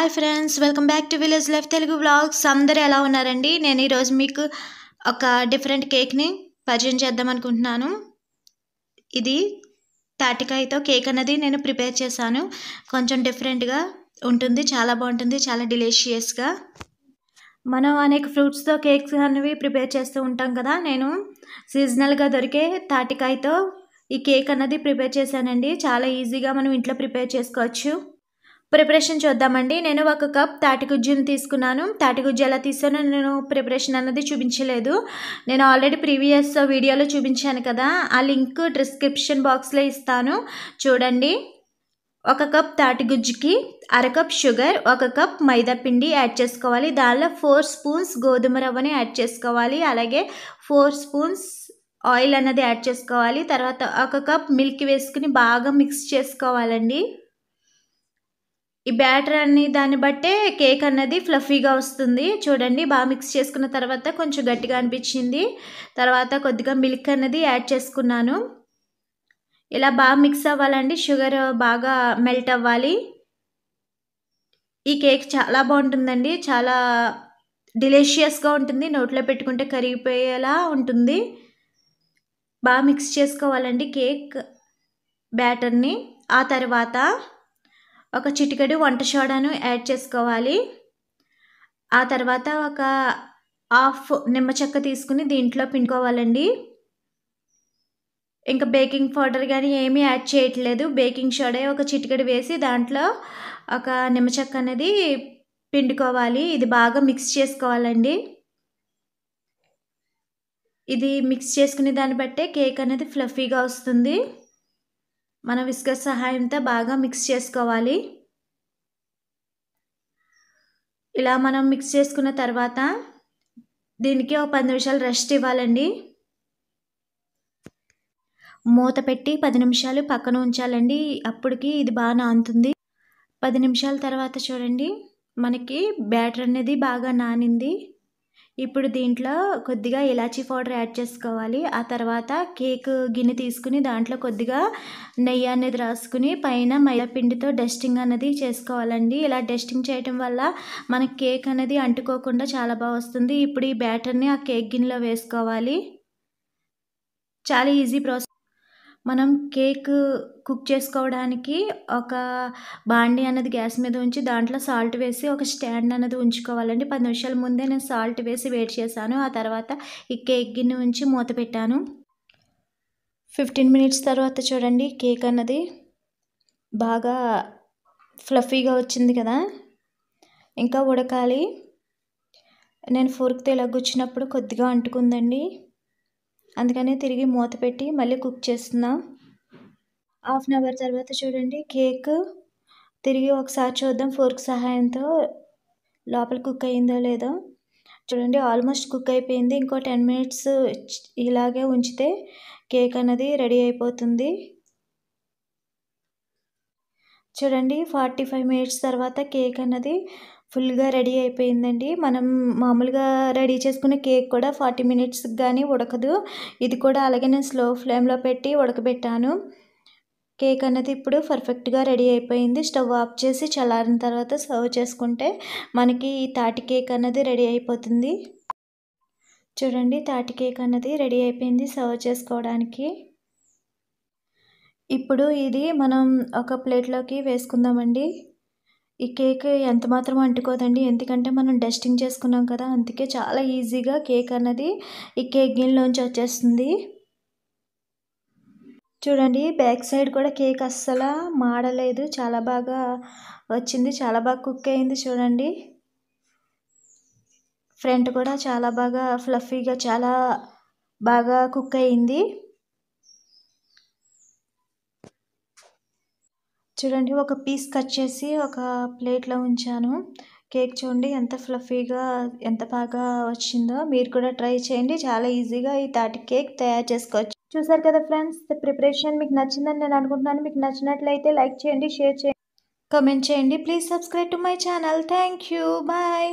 hi friends welcome back to village life Telugu blogs అందరూ ఎలా ఉన్నారండి నేను ఈరోజు మీకు ఒక డిఫరెంట్ కేక్ని పరిచయం చేద్దాం అనుకుంటున్నాను ఇది తాటికాయతో కేక్ అనేది నేను ప్రిపేర్ చేశాను కొంచెం డిఫరెంట్గా ఉంటుంది చాలా బాగుంటుంది చాలా డిలీషియస్గా మనం అనేక ఫ్రూట్స్తో కేక్స్ అనేవి ప్రిపేర్ చేస్తూ ఉంటాం కదా నేను సీజనల్గా దొరికే తాటికాయతో ఈ కేక్ అన్నది ప్రిపేర్ చేశానండి చాలా ఈజీగా మనం ఇంట్లో ప్రిపేర్ చేసుకోవచ్చు ప్రిపరేషన్ చూద్దామండి నేను ఒక కప్ తాటిగుజ్జును తీసుకున్నాను తాటిగుజ్జు ఎలా తీసానో నేను ప్రిపరేషన్ అన్నది చూపించలేదు నేను ఆల్రెడీ ప్రీవియస్ వీడియోలో చూపించాను కదా ఆ లింక్ డిస్క్రిప్షన్ బాక్స్లో ఇస్తాను చూడండి ఒక కప్ తాటిగుజ్జుకి అరకప్ షుగర్ ఒక కప్ మైదాపిండి యాడ్ చేసుకోవాలి దానిలో ఫోర్ స్పూన్స్ గోధుమ రవ్వని యాడ్ చేసుకోవాలి అలాగే ఫోర్ స్పూన్స్ ఆయిల్ అన్నది యాడ్ చేసుకోవాలి తర్వాత ఒక కప్ మిల్క్ వేసుకుని బాగా మిక్స్ చేసుకోవాలండి ఈ బ్యాటర్ అన్ని దాన్ని బట్టే కేక్ అన్నది ఫ్లఫీగా వస్తుంది చూడండి బాగా మిక్స్ చేసుకున్న తర్వాత కొంచెం గట్టిగా అనిపించింది తర్వాత కొద్దిగా మిల్క్ అన్నది యాడ్ చేసుకున్నాను ఇలా బాగా మిక్స్ అవ్వాలండి షుగర్ బాగా మెల్ట్ అవ్వాలి ఈ కేక్ చాలా బాగుంటుందండి చాలా డిలీషియస్గా ఉంటుంది నోట్లో పెట్టుకుంటే కరిగిపోయేలా ఉంటుంది బాగా మిక్స్ చేసుకోవాలండి కేక్ బ్యాటర్ని ఆ తర్వాత ఒక చిటికెడు వంట సోడాను యాడ్ చేసుకోవాలి ఆ తర్వాత ఒక హాఫ్ నిమ్మ చెక్క తీసుకుని దీంట్లో పిండుకోవాలండి ఇంకా బేకింగ్ పౌడర్ కానీ ఏమీ యాడ్ చేయట్లేదు బేకింగ్ సోడా ఒక చిటికెడు వేసి దాంట్లో ఒక నిమ్మ చెక్క అనేది పిండుకోవాలి ఇది బాగా మిక్స్ చేసుకోవాలండి ఇది మిక్స్ చేసుకునే దాన్ని బట్టే కేక్ అనేది ఫ్లఫీగా వస్తుంది మన విస్కర్ సహాయంతో బాగా మిక్స్ చేసుకోవాలి ఇలా మనం మిక్స్ చేసుకున్న తర్వాత దీనికి ఒక పది నిమిషాలు రెస్ట్ ఇవ్వాలండి మూత పెట్టి పది నిమిషాలు పక్కన ఉంచాలండి అప్పటికి ఇది బాగా నానుతుంది పది నిమిషాల తర్వాత చూడండి మనకి బ్యాటర్ అనేది బాగా నానింది ఇప్పుడు దీంట్లో కొద్దిగా ఇలాచీ పౌడర్ యాడ్ చేసుకోవాలి ఆ తర్వాత కేక్ గిన్నె తీసుకుని దాంట్లో కొద్దిగా నెయ్యి అనేది రాసుకుని పైన మైదా పిండితో డస్టింగ్ అనేది చేసుకోవాలండి ఇలా డస్టింగ్ చేయటం వల్ల మన కేక్ అనేది అంటుకోకుండా చాలా బాగా వస్తుంది ఇప్పుడు ఈ బ్యాటర్ని ఆ కేక్ గిన్నెలో వేసుకోవాలి చాలా ఈజీ ప్రాసెస్ మనం కేక్ కుక్ చేసుకోవడానికి ఒక బాండి అన్నది గ్యాస్ మీద ఉంచి దాంట్లో సాల్ట్ వేసి ఒక స్టాండ్ అన్నది ఉంచుకోవాలండి పది నిమిషాల ముందే నేను సాల్ట్ వేసి వేడి చేశాను ఆ తర్వాత ఈ కేక్ గిన్నె ఉంచి మూత పెట్టాను ఫిఫ్టీన్ మినిట్స్ తర్వాత చూడండి కేక్ అన్నది బాగా ఫ్లఫీగా వచ్చింది కదా ఇంకా ఉడకాలి నేను ఫోర్క్తో ఇలా గుచ్చినప్పుడు కొద్దిగా అంటుకుందండి అందుకనే తిరిగి మూత పెట్టి మళ్ళీ కుక్ చేస్తున్నా హాఫ్ అన్ అవర్ తర్వాత చూడండి కేక్ తిరిగి ఒకసారి చూద్దాం ఫోర్క్ సహాయంతో లోపల కుక్ అయిందో లేదో చూడండి ఆల్మోస్ట్ కుక్ అయిపోయింది ఇంకో టెన్ మినిట్స్ ఇలాగే ఉంచితే కేక్ అనేది రెడీ అయిపోతుంది చూడండి ఫార్టీ ఫైవ్ మినిట్స్ తర్వాత కేక్ అన్నది ఫుల్గా రెడీ అయిపోయిందండి మనం మామూలుగా రెడీ చేసుకున్న కేక్ కూడా ఫార్టీ మినిట్స్కి కానీ ఉడకదు ఇది కూడా అలాగే నేను స్లో ఫ్లేమ్లో పెట్టి ఉడకబెట్టాను కేక్ అన్నది ఇప్పుడు పర్ఫెక్ట్గా రెడీ అయిపోయింది స్టవ్ ఆఫ్ చేసి చల్లారిన తర్వాత సర్వ్ చేసుకుంటే మనకి ఈ తాటి కేక్ అన్నది రెడీ అయిపోతుంది చూడండి తాటి కేక్ అన్నది రెడీ అయిపోయింది సర్వ్ చేసుకోవడానికి ఇప్పుడు ఇది మనం ఒక ప్లేట్లోకి వేసుకుందామండి ఈ కేక్ ఎంత మాత్రం అంటుకోదండి ఎందుకంటే మనం డస్టింగ్ చేసుకున్నాం కదా అందుకే చాలా ఈజీగా కేక్ అన్నది ఈ కేక్ గిన్నెలోంచి వచ్చేస్తుంది చూడండి బ్యాక్ సైడ్ కూడా కేక్ అస్సలు మాడలేదు చాలా బాగా వచ్చింది చాలా బాగా కుక్ అయింది చూడండి ఫ్రంట్ కూడా చాలా బాగా ఫ్లఫీగా చాలా బాగా కుక్ అయింది చూడండి ఒక పీస్ కట్ చేసి ఒక ప్లేట్లో ఉంచాను కేక్ చూడండి ఎంత ఫ్లఫీగా ఎంత బాగా వచ్చిందో మీరు కూడా ట్రై చేయండి చాలా ఈజీగా ఈ తాటి కేక్ తయారు చేసుకోవచ్చు చూసారు కదా ఫ్రెండ్స్ ప్రిపరేషన్ మీకు నచ్చిందని నేను అనుకుంటున్నాను మీకు నచ్చినట్లయితే లైక్ చేయండి షేర్ చేయండి కమెంట్ చేయండి please subscribe to my channel thank you bye